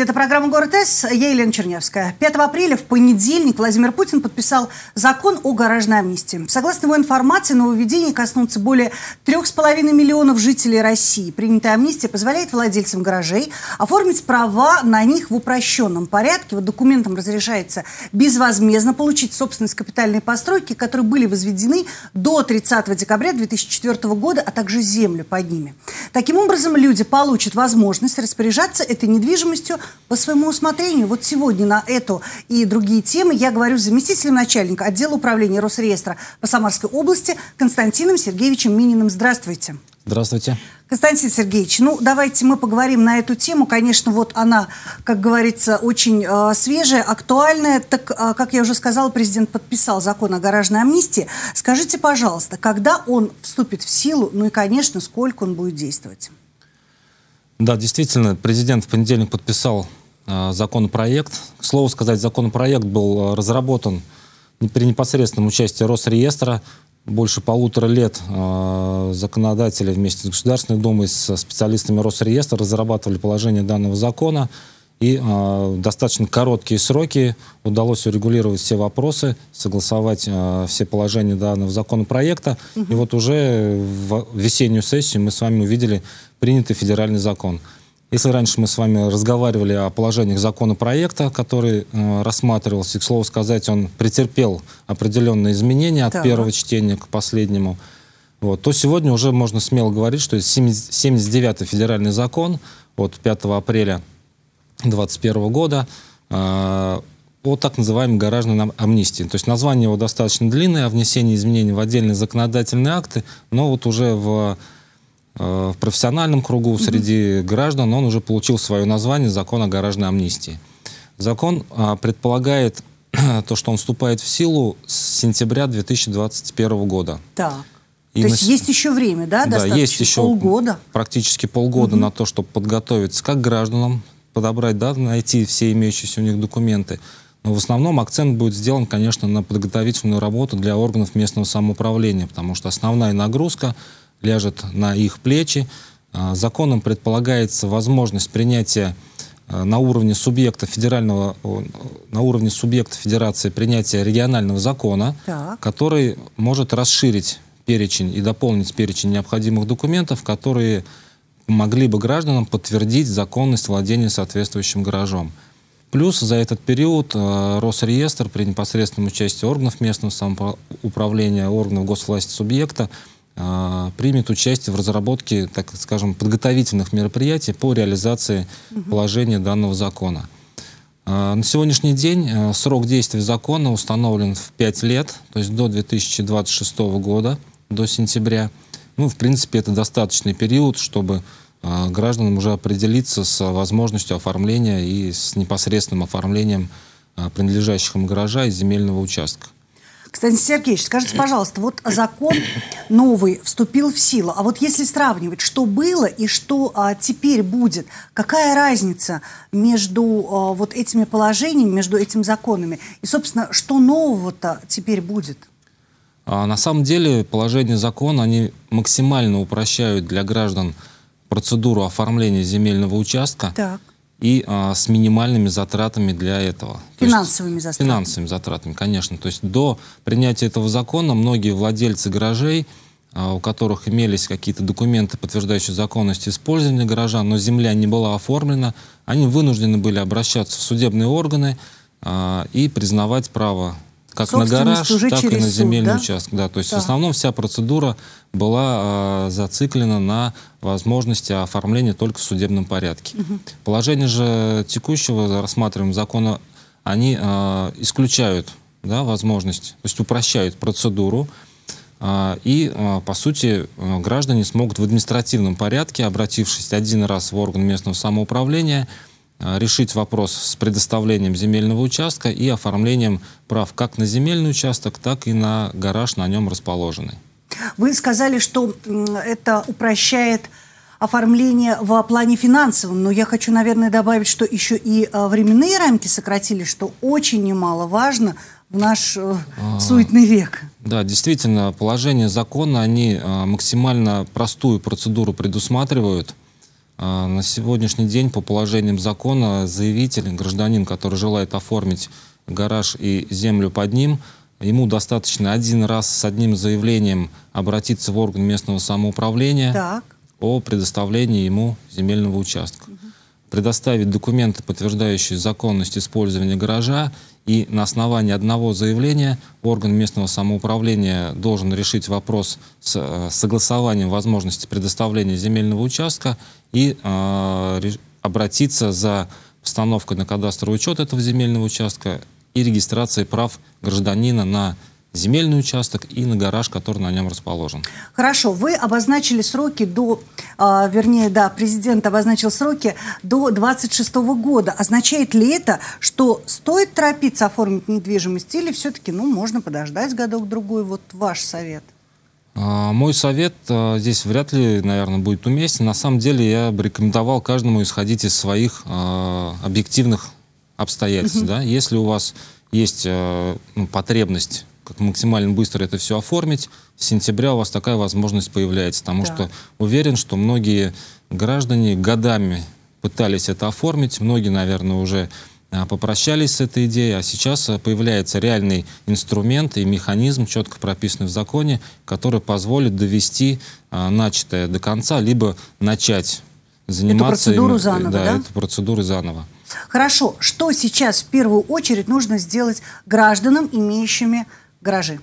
Здравствуйте, это программа «Город С», я Елена Чернявская. 5 апреля в понедельник Владимир Путин подписал закон о гаражной амнистии. Согласно его информации, нововведение коснутся более 3,5 миллионов жителей России. Принятая амнистия позволяет владельцам гаражей оформить права на них в упрощенном порядке. Вот документом разрешается безвозмездно получить собственность капитальной постройки, которые были возведены до 30 декабря 2004 года, а также землю под ними. Таким образом, люди получат возможность распоряжаться этой недвижимостью по своему усмотрению, вот сегодня на эту и другие темы я говорю с заместителем начальника отдела управления Росреестра по Самарской области Константином Сергеевичем Мининым. Здравствуйте. Здравствуйте. Константин Сергеевич, ну давайте мы поговорим на эту тему. Конечно, вот она, как говорится, очень э, свежая, актуальная. Так, э, как я уже сказала, президент подписал закон о гаражной амнистии. Скажите, пожалуйста, когда он вступит в силу, ну и, конечно, сколько он будет действовать? Да, действительно, президент в понедельник подписал э, законопроект. К слову сказать, законопроект был э, разработан при непосредственном участии Росреестра. Больше полутора лет э, законодатели вместе с Государственной Думой, с специалистами Росреестра разрабатывали положение данного закона. И э, достаточно короткие сроки удалось урегулировать все вопросы, согласовать э, все положения данного законопроекта. Угу. И вот уже в весеннюю сессию мы с вами увидели принятый федеральный закон. Если раньше мы с вами разговаривали о положениях законопроекта, который э, рассматривался, и, к слову сказать, он претерпел определенные изменения от да. первого чтения к последнему, вот, то сегодня уже можно смело говорить, что 79-й федеральный закон от 5 апреля 2021 года э, о так называемой гаражной амнистии. То есть название его достаточно длинное, о внесении изменений в отдельные законодательные акты, но вот уже в Э, в профессиональном кругу, mm-hmm. среди граждан, он уже получил свое название «Закон о гаражной амнистии». Закон а, предполагает то, что он вступает в силу с сентября 2021 года. Так. И то есть на... есть еще время, да, да достаточно? есть еще полгода. Практически полгода угу. на то, чтобы подготовиться как гражданам, подобрать, да, найти все имеющиеся у них документы. Но в основном акцент будет сделан, конечно, на подготовительную работу для органов местного самоуправления, потому что основная нагрузка ляжет на их плечи. А, законом предполагается возможность принятия а, на уровне субъекта федерального на уровне субъекта федерации принятия регионального закона, так. который может расширить перечень и дополнить перечень необходимых документов, которые могли бы гражданам подтвердить законность владения соответствующим гаражом. Плюс за этот период а, Росреестр при непосредственном участии органов местного самоуправления, органов госвласти субъекта – а, примет участие в разработке, так скажем, подготовительных мероприятий по реализации положения данного закона. А, на сегодняшний день а, срок действия закона установлен в 5 лет, то есть до 2026 года, до сентября. Ну, в принципе, это достаточный период, чтобы гражданам уже определиться с возможностью оформления и с непосредственным оформлением принадлежащих им гаража и земельного участка. Кстати, Сергеевич, скажите, пожалуйста, вот закон новый вступил в силу, а вот если сравнивать, что было и что а, теперь будет, какая разница между а, вот этими положениями, между этими законами? И, собственно, что нового-то теперь будет? А, на самом деле положения закона, они максимально упрощают для граждан процедуру оформления земельного участка. Так и а, с минимальными затратами для этого. Финансовыми есть, затратами. Финансовыми затратами, конечно. То есть до принятия этого закона многие владельцы гаражей, а, у которых имелись какие-то документы, подтверждающие законность использования гаража, но земля не была оформлена, они вынуждены были обращаться в судебные органы а, и признавать право как на гараж, так и на земельный суд, да? участок. Да, то есть так. в основном вся процедура была э, зациклена на возможности оформления только в судебном порядке. Угу. Положение же текущего, рассматриваемого закона, они э, исключают да, возможность, то есть упрощают процедуру, э, и, э, по сути, э, граждане смогут в административном порядке, обратившись один раз в орган местного самоуправления, решить вопрос с предоставлением земельного участка и оформлением прав как на земельный участок, так и на гараж на нем расположенный. Вы сказали, что это упрощает оформление в плане финансовом, но я хочу, наверное, добавить, что еще и э, временные рамки сократили, что очень немаловажно в наш э, а. суетный век. Да, действительно, положение закона, они э, максимально простую процедуру предусматривают. Э, на сегодняшний день по положениям закона заявитель, гражданин, который желает оформить гараж и землю под ним – Ему достаточно один раз с одним заявлением обратиться в орган местного самоуправления так. о предоставлении ему земельного участка. Угу. Предоставить документы, подтверждающие законность использования гаража, и на основании одного заявления орган местного самоуправления должен решить вопрос с э, согласованием возможности предоставления земельного участка и э, обратиться за постановкой на кадастровый учет этого земельного участка и регистрации прав гражданина на земельный участок и на гараж, который на нем расположен. Хорошо, вы обозначили сроки до, а, вернее, да, президент обозначил сроки до 26 года. Означает ли это, что стоит торопиться оформить недвижимость или все-таки, ну, можно подождать годок-другой? Вот ваш совет. А, мой совет а, здесь вряд ли, наверное, будет уместен. На самом деле я бы рекомендовал каждому исходить из своих объективных обстоятельств. Да? Если у вас есть э, ну, потребность как максимально быстро это все оформить, с сентября у вас такая возможность появляется. Потому да. что уверен, что многие граждане годами пытались это оформить, многие, наверное, уже э, попрощались с этой идеей, а сейчас э, появляется реальный инструмент и механизм, четко прописанный в законе, который позволит довести а, начатое до конца, либо начать заниматься... Эту процедуру им, заново, да? да? эту процедуру заново. Хорошо, что сейчас в первую очередь нужно сделать гражданам, имеющими гаражи?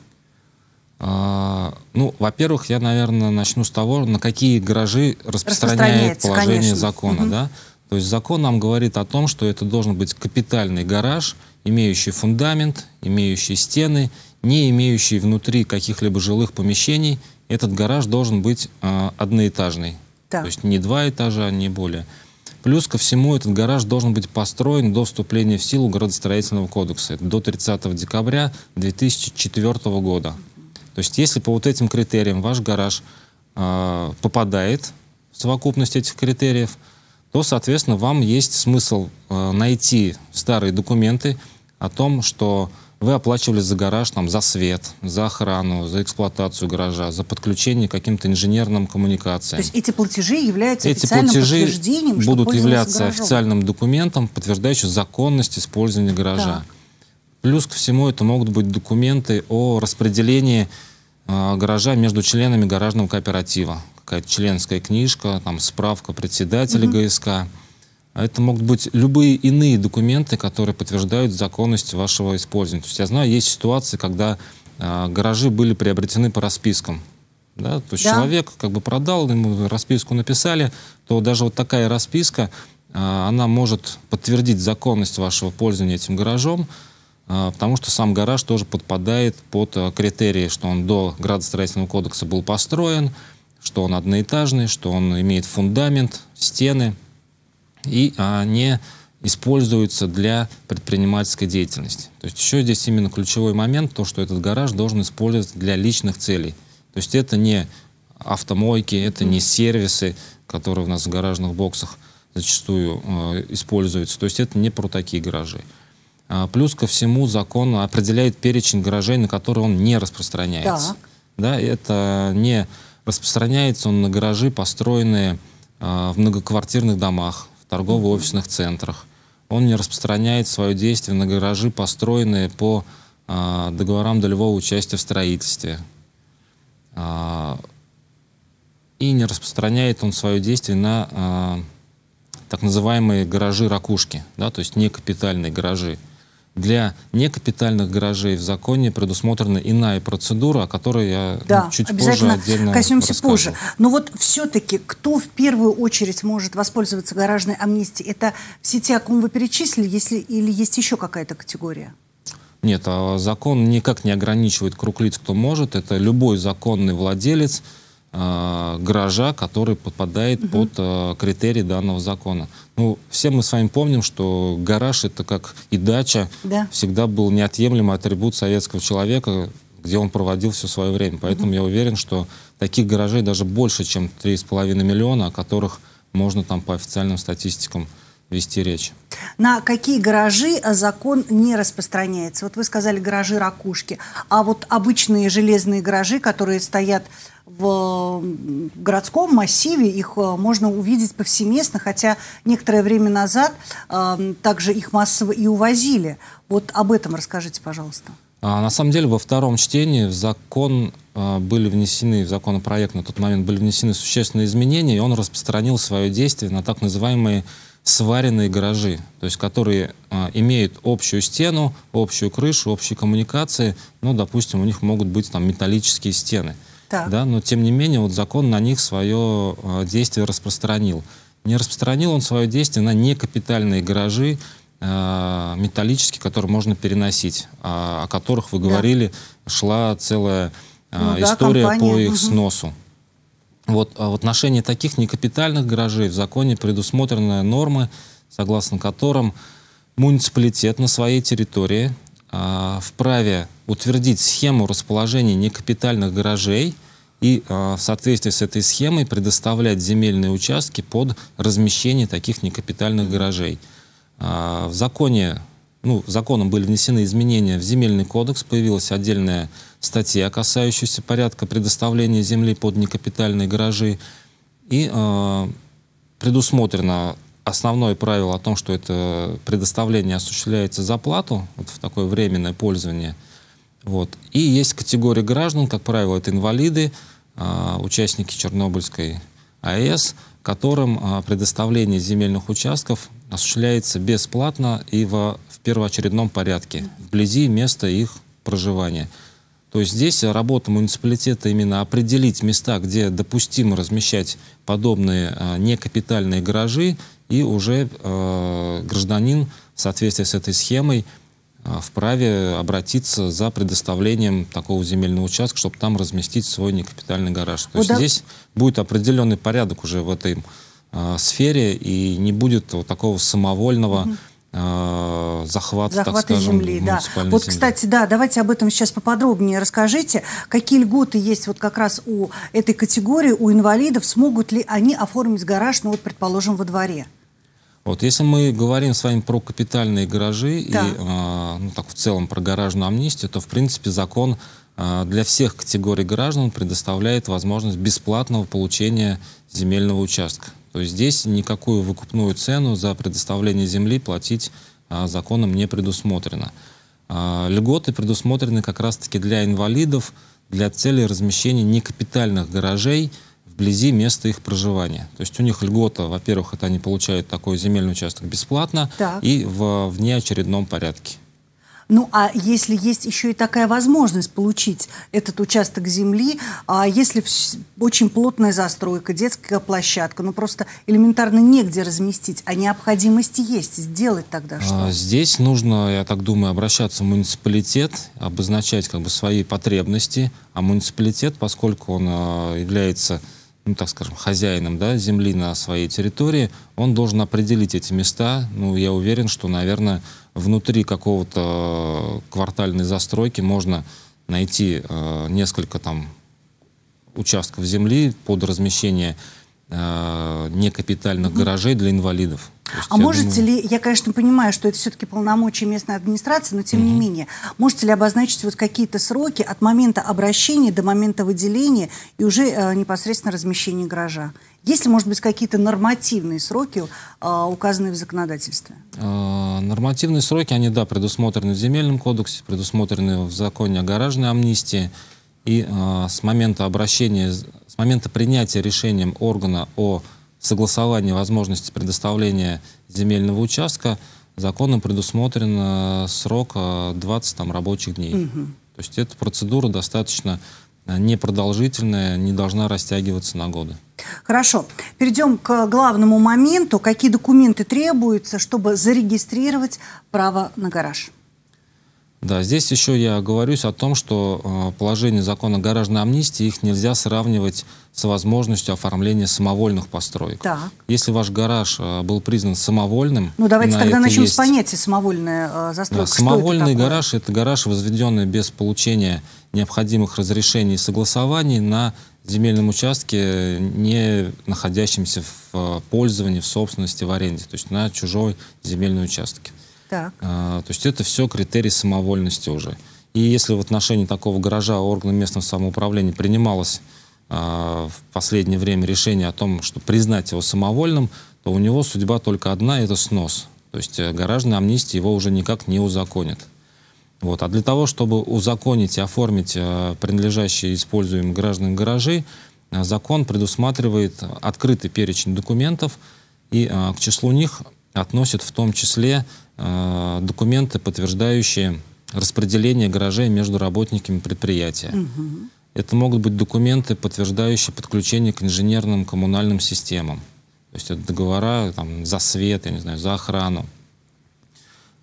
А, ну, во-первых, я, наверное, начну с того, на какие гаражи распространяет положение конечно. закона. Угу. Да? То есть закон нам говорит о том, что это должен быть капитальный гараж, имеющий фундамент, имеющий стены, не имеющий внутри каких-либо жилых помещений. Этот гараж должен быть э, а, одноэтажный. Да. То есть не два этажа, а не более. Плюс ко всему этот гараж должен быть построен до вступления в силу градостроительного кодекса. Это до 30 декабря 2004 года. То есть если по вот этим критериям ваш гараж э, попадает в совокупность этих критериев, то, соответственно, вам есть смысл э, найти старые документы о том, что вы оплачивали за гараж, там, за свет, за охрану, за эксплуатацию гаража, за подключение к каким-то инженерным коммуникациям. То есть эти платежи являются эти официальным платежи подтверждением, что будут являться гаражом. официальным документом, подтверждающим законность использования гаража. Да. Плюс ко всему это могут быть документы о распределении э, гаража между членами гаражного кооператива. Какая-то членская книжка, там справка председателя угу. ГСК. А это могут быть любые иные документы, которые подтверждают законность вашего использования. То есть я знаю, есть ситуации, когда э, гаражи были приобретены по распискам. Да? То есть да. человек как бы продал, ему расписку написали, то даже вот такая расписка, э, она может подтвердить законность вашего пользования этим гаражом, э, потому что сам гараж тоже подпадает под э, критерии, что он до градостроительного кодекса был построен, что он одноэтажный, что он имеет фундамент, стены – и а, не используются для предпринимательской деятельности. То есть еще здесь именно ключевой момент, то, что этот гараж должен использоваться для личных целей. То есть это не автомойки, это не сервисы, которые у нас в гаражных боксах зачастую э, используются. То есть это не про такие гаражи. А, плюс ко всему закон определяет перечень гаражей, на которые он не распространяется. Так. Да, это не распространяется он на гаражи, построенные э, в многоквартирных домах, торгово-офисных центрах. Он не распространяет свое действие на гаражи, построенные по э, договорам долевого участия в строительстве. Э, и не распространяет он свое действие на э, так называемые гаражи-ракушки, да, то есть некапитальные гаражи для некапитальных гаражей в законе предусмотрена иная процедура, о которой я ну, да, ну, чуть позже отдельно коснемся расскажу. позже. Но вот все-таки кто в первую очередь может воспользоваться гаражной амнистией? Это все те, о ком вы перечислили, если, или есть еще какая-то категория? Нет, а закон никак не ограничивает круг лиц, кто может. Это любой законный владелец, Э, гаража, который подпадает угу. под э, критерии данного закона. Ну, все мы с вами помним, что гараж это как и дача да. всегда был неотъемлемый атрибут советского человека, где он проводил все свое время. Поэтому угу. я уверен, что таких гаражей даже больше, чем 3,5 миллиона, о которых можно там по официальным статистикам вести речь. На какие гаражи э, закон не распространяется? Вот вы сказали гаражи ракушки, а вот обычные железные гаражи, которые стоят в городском массиве, их э, можно увидеть повсеместно, хотя некоторое время назад э, также их массово и увозили. Вот об этом расскажите, пожалуйста. А, на самом деле во втором чтении в закон э, были внесены, в законопроект на тот момент были внесены существенные изменения, и он распространил свое действие на так называемые сваренные гаражи, то есть которые а, имеют общую стену, общую крышу, общие коммуникации, ну, допустим, у них могут быть там металлические стены, да, но тем не менее вот закон на них свое а, действие распространил. Не распространил он свое действие на некапитальные гаражи, а, металлические, которые можно переносить, а, о которых вы говорили, да. шла целая а, ну, да, история компания. по их угу. сносу. Вот а в отношении таких некапитальных гаражей в законе предусмотрены нормы, согласно которым муниципалитет на своей территории э, вправе утвердить схему расположения некапитальных гаражей и э, в соответствии с этой схемой предоставлять земельные участки под размещение таких некапитальных гаражей. Э, в законе ну, законом были внесены изменения в земельный кодекс, появилась отдельная статья, касающаяся порядка предоставления земли под некапитальные гаражи, и э, предусмотрено основное правило о том, что это предоставление осуществляется за плату, вот в такое временное пользование. Вот. И есть категория граждан, как правило, это инвалиды, э, участники Чернобыльской АЭС, которым э, предоставление земельных участков осуществляется бесплатно и во, в первоочередном порядке, вблизи места их проживания. То есть здесь работа муниципалитета именно определить места, где допустимо размещать подобные э, некапитальные гаражи, и уже э, гражданин в соответствии с этой схемой э, вправе обратиться за предоставлением такого земельного участка, чтобы там разместить свой некапитальный гараж. То вот есть да. здесь будет определенный порядок уже в этой э, сфере и не будет вот такого самовольного Э, захват, захват так скажем, земли, да. Вот, земли. кстати, да, давайте об этом сейчас поподробнее расскажите. Какие льготы есть вот как раз у этой категории, у инвалидов? Смогут ли они оформить гараж, ну вот, предположим, во дворе? Вот если мы говорим с вами про капитальные гаражи да. и э, ну, так в целом про гаражную амнистию, то в принципе закон э, для всех категорий граждан предоставляет возможность бесплатного получения земельного участка. То есть здесь никакую выкупную цену за предоставление земли платить а, законом не предусмотрено. А, льготы предусмотрены как раз-таки для инвалидов, для цели размещения некапитальных гаражей вблизи места их проживания. То есть у них льгота, во-первых, это они получают такой земельный участок бесплатно так. и в внеочередном порядке. Ну а если есть еще и такая возможность получить этот участок земли, а если очень плотная застройка, детская площадка, ну просто элементарно негде разместить, а необходимость есть, сделать тогда а, что? Здесь нужно, я так думаю, обращаться в муниципалитет, обозначать как бы свои потребности, а муниципалитет, поскольку он а, является ну, так скажем, хозяином да, земли на своей территории, он должен определить эти места. Ну, я уверен, что, наверное, внутри какого-то э, квартальной застройки можно найти э, несколько там участков земли под размещение э, некапитальных гаражей для инвалидов. Есть, а можете думаю... ли, я, конечно, понимаю, что это все-таки полномочия местной администрации, но тем угу. не менее, можете ли обозначить вот какие-то сроки от момента обращения до момента выделения и уже э, непосредственно размещения гаража? Есть ли, может быть, какие-то нормативные сроки, э, указанные в законодательстве? Э, нормативные сроки, они, да, предусмотрены в Земельном кодексе, предусмотрены в законе о гаражной амнистии. И э, с момента обращения, с момента принятия решением органа о согласования возможности предоставления земельного участка законом предусмотрен э, срок 20 э, там, рабочих дней. Угу. То есть эта процедура достаточно э, непродолжительная, не должна растягиваться на годы. Хорошо. Перейдем к главному моменту. Какие документы требуются, чтобы зарегистрировать право на гараж? Да, здесь еще я говорюсь о том, что э, положение закона гаражной амнистии, их нельзя сравнивать с возможностью оформления самовольных построек. Да. Если ваш гараж э, был признан самовольным... Ну, давайте тогда начнем есть... с понятия самовольная э, застройка. Да, самовольный это гараж – это гараж, возведенный без получения необходимых разрешений и согласований на земельном участке, не находящемся в пользовании, в собственности, в аренде, то есть на чужой земельном участке. Так. А, то есть это все критерии самовольности уже. И если в отношении такого гаража орган местного самоуправления принималось а, в последнее время решение о том, что признать его самовольным, то у него судьба только одна — это снос. То есть э, гаражная амнистия его уже никак не узаконит. Вот. А для того, чтобы узаконить и оформить э, принадлежащие используемым гражданам гаражи, э, закон предусматривает открытый перечень документов, и э, к числу них относят в том числе Э, документы, подтверждающие распределение гаражей между работниками предприятия. Угу. Это могут быть документы, подтверждающие подключение к инженерным коммунальным системам. То есть это договора там, за свет, я не знаю, за охрану.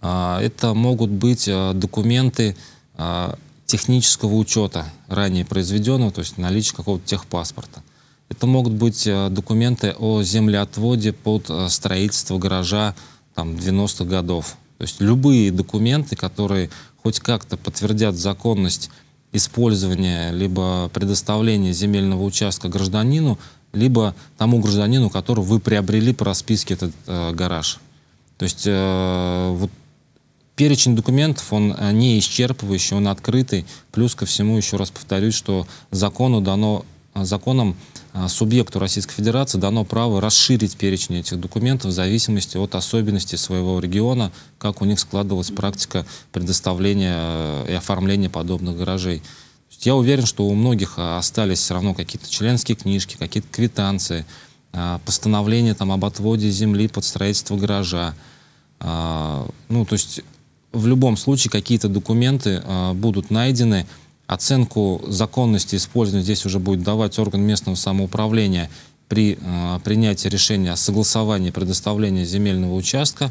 А, это могут быть э, документы э, технического учета ранее произведенного, то есть наличие какого-то техпаспорта. Это могут быть документы о землеотводе под строительство гаража там, 90-х годов. То есть любые документы, которые хоть как-то подтвердят законность использования либо предоставления земельного участка гражданину, либо тому гражданину, которого вы приобрели по расписке этот э, гараж. То есть э, вот перечень документов, он не исчерпывающий, он открытый. Плюс ко всему, еще раз повторюсь, что закону дано, э, законом Э, субъекту Российской Федерации дано право расширить перечень этих документов в зависимости от особенностей своего региона, как у них складывалась практика предоставления э, и оформления подобных гаражей. Я уверен, что у многих э, остались все равно какие-то членские книжки, какие-то квитанции, постановления там, об отводе земли под строительство гаража. Ну, то есть в любом случае какие-то документы будут найдены, Оценку законности использования здесь уже будет давать орган местного самоуправления при э, принятии решения о согласовании предоставления земельного участка.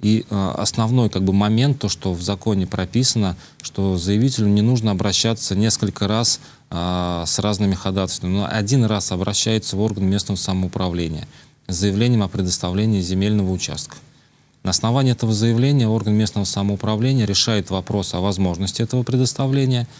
И э, основной как бы, момент, то, что в законе прописано, что заявителю не нужно обращаться несколько раз э, с разными ходатайствами. Но один раз обращается в орган местного самоуправления с заявлением о предоставлении земельного участка. На основании этого заявления орган местного самоуправления решает вопрос о возможности этого предоставления –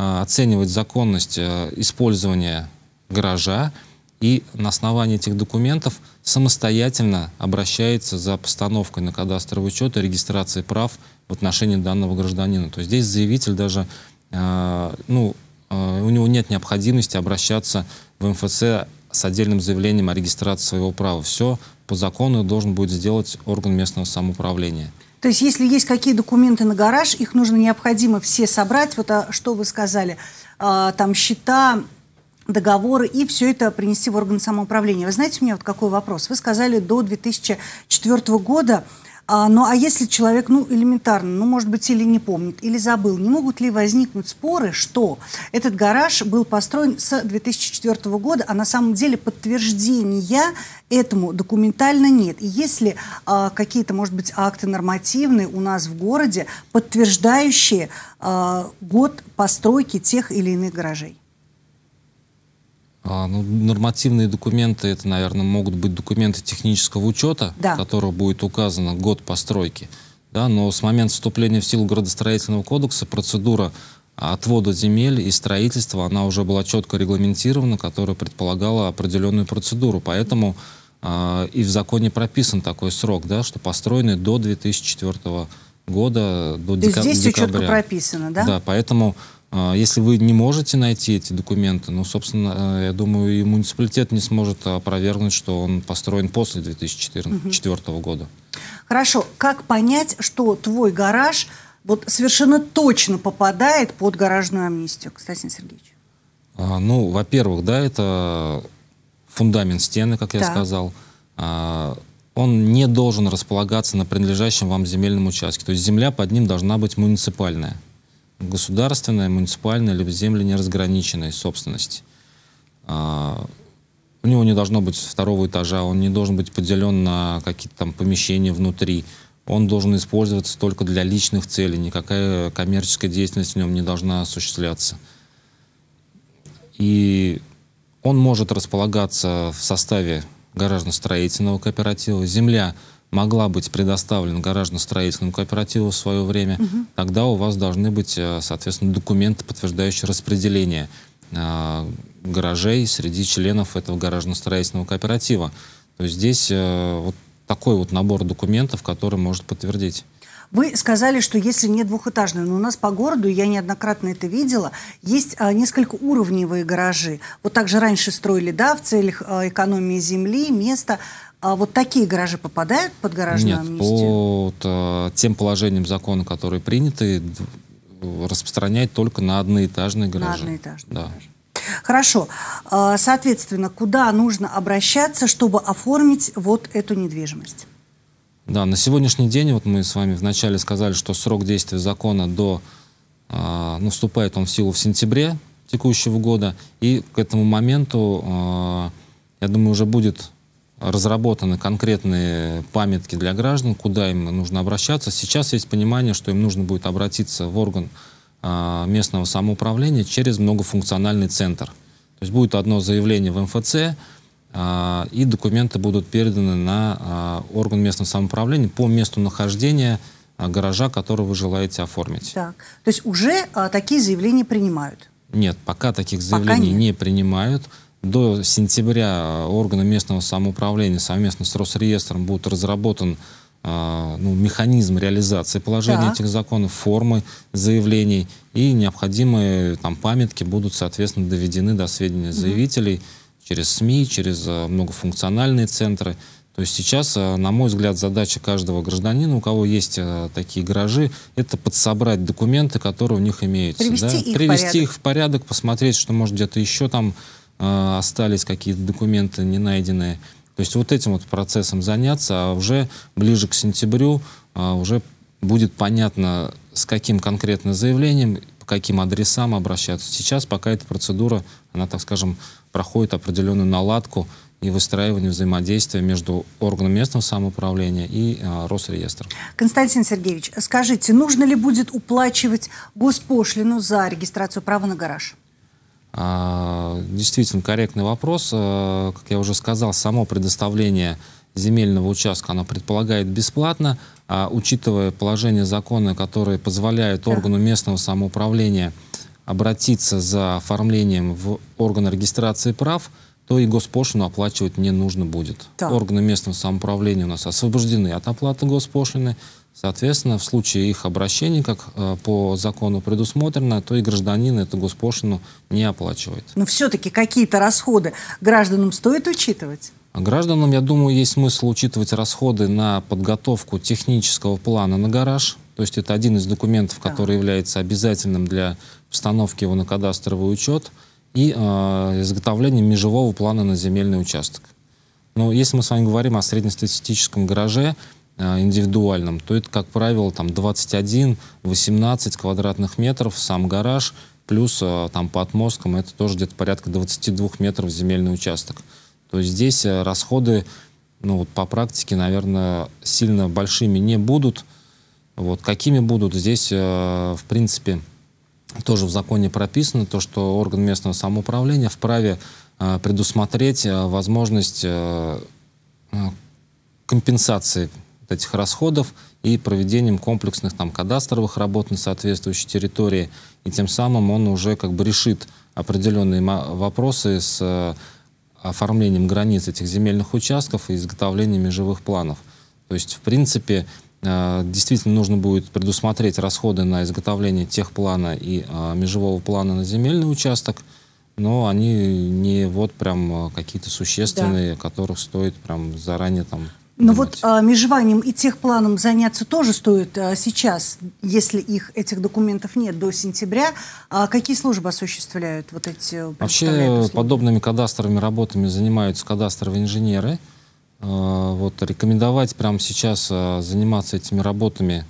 а, оценивать законность э, использования гаража и на основании этих документов самостоятельно обращается за постановкой на кадастровый учет и регистрацией прав в отношении данного гражданина. То есть здесь заявитель даже, а, ну, а, у него нет необходимости обращаться в МФЦ с отдельным заявлением о регистрации своего права. Все по закону должен будет сделать орган местного самоуправления. То есть, если есть какие документы на гараж, их нужно необходимо все собрать, вот а, что вы сказали, а, там счета, договоры и все это принести в орган самоуправления. Вы знаете, у меня вот какой вопрос. Вы сказали, до 2004 года а, ну а если человек, ну элементарно, ну может быть или не помнит, или забыл, не могут ли возникнуть споры, что этот гараж был построен с 2004 года, а на самом деле подтверждения этому документально нет. И если а, какие-то, может быть, акты нормативные у нас в городе, подтверждающие а, год постройки тех или иных гаражей? А, ну, нормативные документы, это, наверное, могут быть документы технического учета, да. в которых будет указано год постройки. Да, но с момента вступления в силу градостроительного кодекса процедура отвода земель и строительства, она уже была четко регламентирована, которая предполагала определенную процедуру. Поэтому э, и в законе прописан такой срок, да, что построены до 2004 года, до То дека- здесь декабря. четко прописано, да? Да, поэтому а, если вы не можете найти эти документы, ну, собственно, э, я думаю, и муниципалитет не сможет опровергнуть, что он построен после 2004 угу. года. Хорошо. Как понять, что твой гараж вот совершенно точно попадает под гаражную амнистию, кстати, Сергеевич? А, ну, во-первых, да, это фундамент стены, как я да. сказал. А, он не должен располагаться на принадлежащем вам земельном участке. То есть земля под ним должна быть муниципальная государственная, муниципальная или земли неразграниченной собственности. А, у него не должно быть второго этажа, он не должен быть поделен на какие-то там помещения внутри. Он должен использоваться только для личных целей, никакая коммерческая деятельность в нем не должна осуществляться. И он может располагаться в составе гаражно-строительного кооператива. Земля могла быть предоставлена гаражно-строительному кооперативу в свое время. Угу. Тогда у вас должны быть, э, соответственно, документы, подтверждающие распределение э, гаражей среди членов этого гаражно-строительного кооператива. То есть здесь э, вот такой вот набор документов, который может подтвердить. Вы сказали, что если не двухэтажные, но у нас по городу, я неоднократно это видела, есть а, несколько уровневые гаражи. Вот так же раньше строили, да, в целях а, экономии земли, места. А вот такие гаражи попадают под гаражную Нет, амнистию? Нет, по а, тем положениям закона, которые приняты, распространять только на одноэтажные гаражи. На одноэтажные да. гаражи. Хорошо. А, соответственно, куда нужно обращаться, чтобы оформить вот эту недвижимость? Да, на сегодняшний день, вот мы с вами вначале сказали, что срок действия закона до, э, ну, вступает он в силу в сентябре текущего года, и к этому моменту, э, я думаю, уже будет разработаны конкретные памятки для граждан, куда им нужно обращаться. Сейчас есть понимание, что им нужно будет обратиться в орган э, местного самоуправления через многофункциональный центр. То есть будет одно заявление в МФЦ, а, и документы будут переданы на а, орган местного самоуправления по месту нахождения а, гаража, который вы желаете оформить. Так. То есть уже такие заявления принимают? Нет, пока таких заявлений пока не принимают. До сентября органы местного самоуправления совместно с Росреестром будут разработан ну, механизм реализации положения так. этих законов, формы заявлений и необходимые там памятки будут, соответственно, доведены до сведения заявителей. Mm через СМИ, через э, многофункциональные центры. То есть сейчас, э, на мой взгляд, задача каждого гражданина, у кого есть э, такие гаражи, это подсобрать документы, которые у них имеются. Привести, да? их, Привести в порядок. их в порядок, посмотреть, что, может, где-то еще там э, остались какие-то документы не найденные. То есть вот этим вот процессом заняться, а уже ближе к сентябрю э, уже будет понятно, с каким конкретно заявлением каким адресам обращаться. Сейчас пока эта процедура, она, так скажем, проходит определенную наладку и выстраивание взаимодействия между органом местного самоуправления и э, а, Росреестром. Константин Сергеевич, скажите, нужно ли будет уплачивать госпошлину за регистрацию права на гараж? А, действительно, корректный вопрос. А, как я уже сказал, само предоставление земельного участка оно предполагает бесплатно, а, учитывая положение закона, которое позволяет да. органу местного самоуправления обратиться за оформлением в органы регистрации прав, то и госпошлину оплачивать не нужно будет. Да. Органы местного самоуправления у нас освобождены от оплаты госпошлины. Соответственно, в случае их обращения, как э, по закону предусмотрено, то и гражданин эту госпошлину не оплачивает. Но все-таки какие-то расходы гражданам стоит учитывать? А гражданам, я думаю, есть смысл учитывать расходы на подготовку технического плана на гараж. То есть это один из документов, который да. является обязательным для установки его на кадастровый учет и э, а, изготовление межевого плана на земельный участок. Но если мы с вами говорим о среднестатистическом гараже э, индивидуальном, то это, как правило, там 21-18 квадратных метров сам гараж, плюс э, там по отмосткам это тоже где-то порядка 22 метров земельный участок. То есть здесь э, расходы ну, вот по практике, наверное, сильно большими не будут. Вот какими будут здесь, э, в принципе, тоже в законе прописано то, что орган местного самоуправления вправе э, предусмотреть возможность компенсации этих расходов и проведением комплексных там кадастровых работ на соответствующей территории и тем самым он уже как бы решит определенные вопросы с оформлением границ этих земельных участков и изготовлением межевых планов. То есть, в принципе, э, действительно нужно будет предусмотреть расходы на изготовление тех плана и э, межевого плана на земельный участок, но они не вот прям э, какие-то существенные, да. которых стоит прям заранее там но ну вот а, межеванием и тех планом заняться тоже стоит а, сейчас, если их этих документов нет до сентября. А какие службы осуществляют вот эти? Э, Вообще подобными кадастровыми работами занимаются кадастровые инженеры. А, вот рекомендовать прямо сейчас а, заниматься этими работами,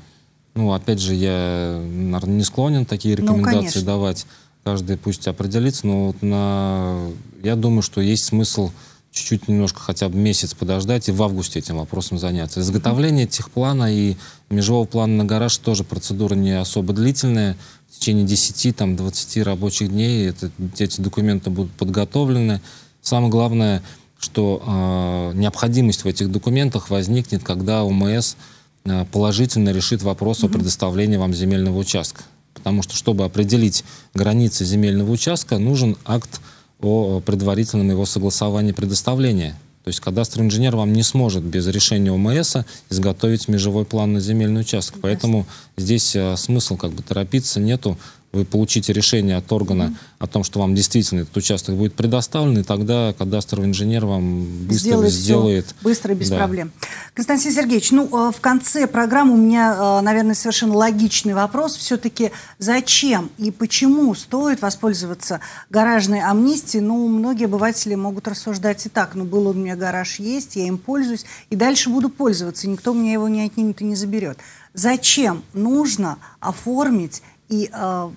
ну опять же я наверное, не склонен такие ну, рекомендации ну, давать. Каждый пусть определится, но вот на я думаю, что есть смысл чуть-чуть немножко хотя бы месяц подождать и в августе этим вопросом заняться. Изготовление техплана и межевого плана на гараж тоже процедура не особо длительная. В течение 10-20 рабочих дней это, эти документы будут подготовлены. Самое главное, что э, необходимость в этих документах возникнет, когда ОМС э, положительно решит вопрос о предоставлении вам земельного участка. Потому что, чтобы определить границы земельного участка, нужен акт о э, предварительном его согласовании предоставления. То есть кадастровый инженер вам не сможет без решения ОМС изготовить межевой план на земельный участок. Поэтому здесь э, смысл как бы торопиться нету вы получите решение от органа mm -hmm. о том, что вам действительно этот участок будет предоставлен, и тогда кадастровый инженер вам быстро сделает. сделает. Быстро и без да. проблем. Константин Сергеевич, ну, э, в конце программы у меня, э, наверное, совершенно логичный вопрос. Все-таки зачем и почему стоит воспользоваться гаражной амнистией? Ну, многие обыватели могут рассуждать и так. Ну, был у меня гараж, есть, я им пользуюсь, и дальше буду пользоваться. Никто мне его не отнимет и не заберет. Зачем нужно оформить и э,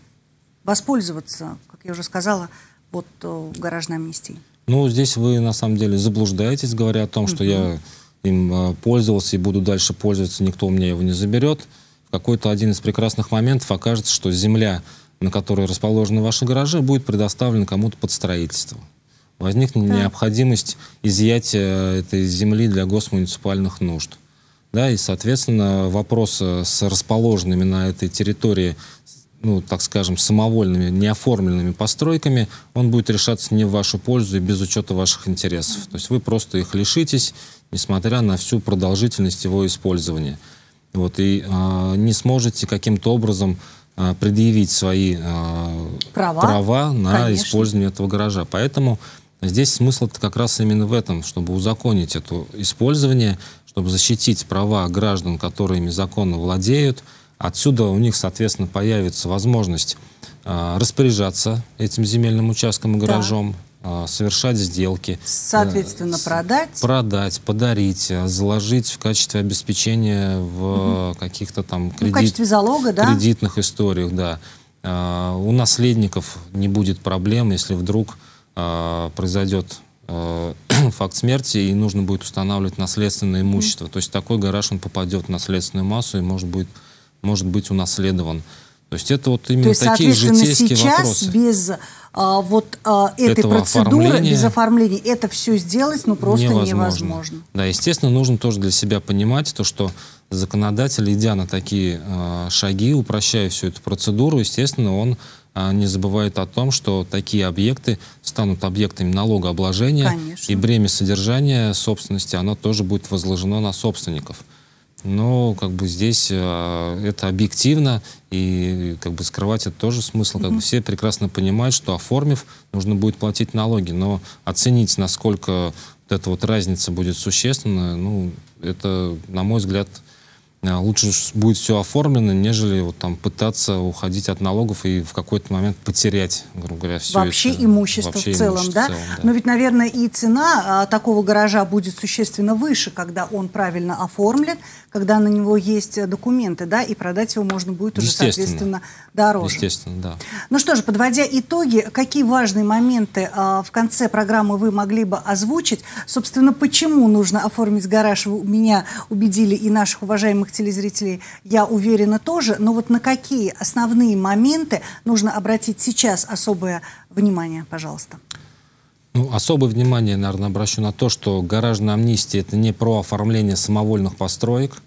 воспользоваться, как я уже сказала, вот э, гаражной амнистией? Ну, здесь вы на самом деле заблуждаетесь, говоря о том, что я им э, пользовался и буду дальше пользоваться, никто у меня его не заберет. В какой-то один из прекрасных моментов окажется, что земля, на которой расположены ваши гаражи, будет предоставлена кому-то под строительство. Возникнет да. необходимость изъятия этой земли для госмуниципальных нужд. Да, и, соответственно, вопрос э, с расположенными на этой территории ну, так скажем, самовольными, неоформленными постройками, он будет решаться не в вашу пользу и без учета ваших интересов. То есть вы просто их лишитесь, несмотря на всю продолжительность его использования. Вот, и э, не сможете каким-то образом э, предъявить свои э, права, права на Конечно. использование этого гаража. Поэтому здесь смысл как раз именно в этом, чтобы узаконить это использование, чтобы защитить права граждан, которые ими законно владеют, Отсюда у них, соответственно, появится возможность а, распоряжаться этим земельным участком и гаражом, да. совершать сделки. Э, соответственно, э, продать. Продать, подарить, э, заложить в качестве обеспечения в угу. каких-то там кредит, ну, в качестве залога, да? кредитных историях. Да. А, у наследников не будет проблем, если вдруг а, произойдет э, факт смерти, и нужно будет устанавливать наследственное имущество. Mm. То есть такой гараж, он попадет в наследственную массу и может быть может быть унаследован. То есть это вот именно То есть, такие житейские сейчас вопросы. без а, вот а, этой Этого процедуры, оформления без оформления, это все сделать ну просто невозможно. невозможно. Да, естественно, нужно тоже для себя понимать то, что законодатель, идя на такие а, шаги, упрощая всю эту процедуру, естественно, он а, не забывает о том, что такие объекты станут объектами налогообложения, Конечно. и бремя содержания собственности, оно тоже будет возложено на собственников. Но как бы здесь э, это объективно, и как бы скрывать это тоже смысл. Как mm-hmm. бы все прекрасно понимают, что оформив, нужно будет платить налоги. Но оценить, насколько вот эта вот разница будет существенна, ну, это, на мой взгляд, а, лучше будет все оформлено, нежели вот там пытаться уходить от налогов и в какой-то момент потерять, грубо говоря, все вообще это, имущество вообще в целом, имущество да? В целом, да. Но ведь, наверное, и цена а, такого гаража будет существенно выше, когда он правильно оформлен, когда на него есть э, документы, да, и продать его можно будет уже соответственно дороже. Естественно, да. Ну что же, подводя итоги, какие важные моменты а, в конце программы вы могли бы озвучить? Собственно, почему нужно оформить гараж? Меня убедили и наших уважаемых наших телезрителей, я уверена, тоже. Но вот на какие основные моменты нужно обратить сейчас особое внимание, пожалуйста? Ну, особое внимание, наверное, обращу на то, что гаражная амнистия – это не про оформление самовольных построек.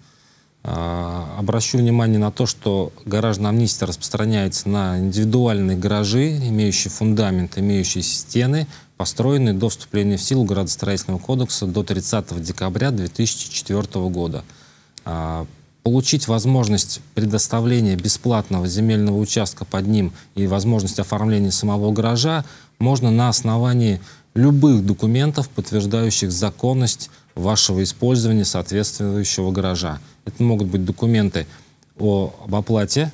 А, обращу внимание на то, что гаражная амнистия распространяется на индивидуальные гаражи, имеющие фундамент, имеющие стены, построенные до вступления в силу Градостроительного кодекса до 30 декабря 2004 года. А, получить возможность предоставления бесплатного земельного участка под ним и возможность оформления самого гаража можно на основании любых документов, подтверждающих законность вашего использования соответствующего гаража. Это могут быть документы о, об оплате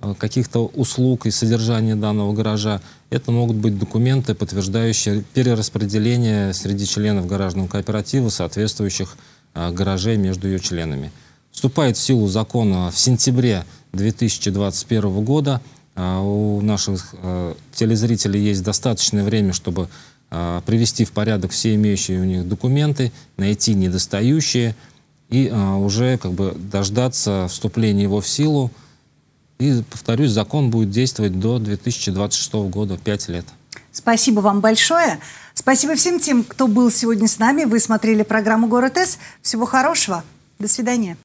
э, каких-то услуг и содержания данного гаража. Это могут быть документы, подтверждающие перераспределение среди членов гаражного кооператива соответствующих э, гаражей между ее членами вступает в силу закона в сентябре 2021 года. А, у наших э, телезрителей есть достаточное время, чтобы а, привести в порядок все имеющие у них документы, найти недостающие и а, уже как бы дождаться вступления его в силу. И, повторюсь, закон будет действовать до 2026 года, 5 лет. Спасибо вам большое. Спасибо всем тем, кто был сегодня с нами. Вы смотрели программу «Город С». Всего хорошего. До свидания.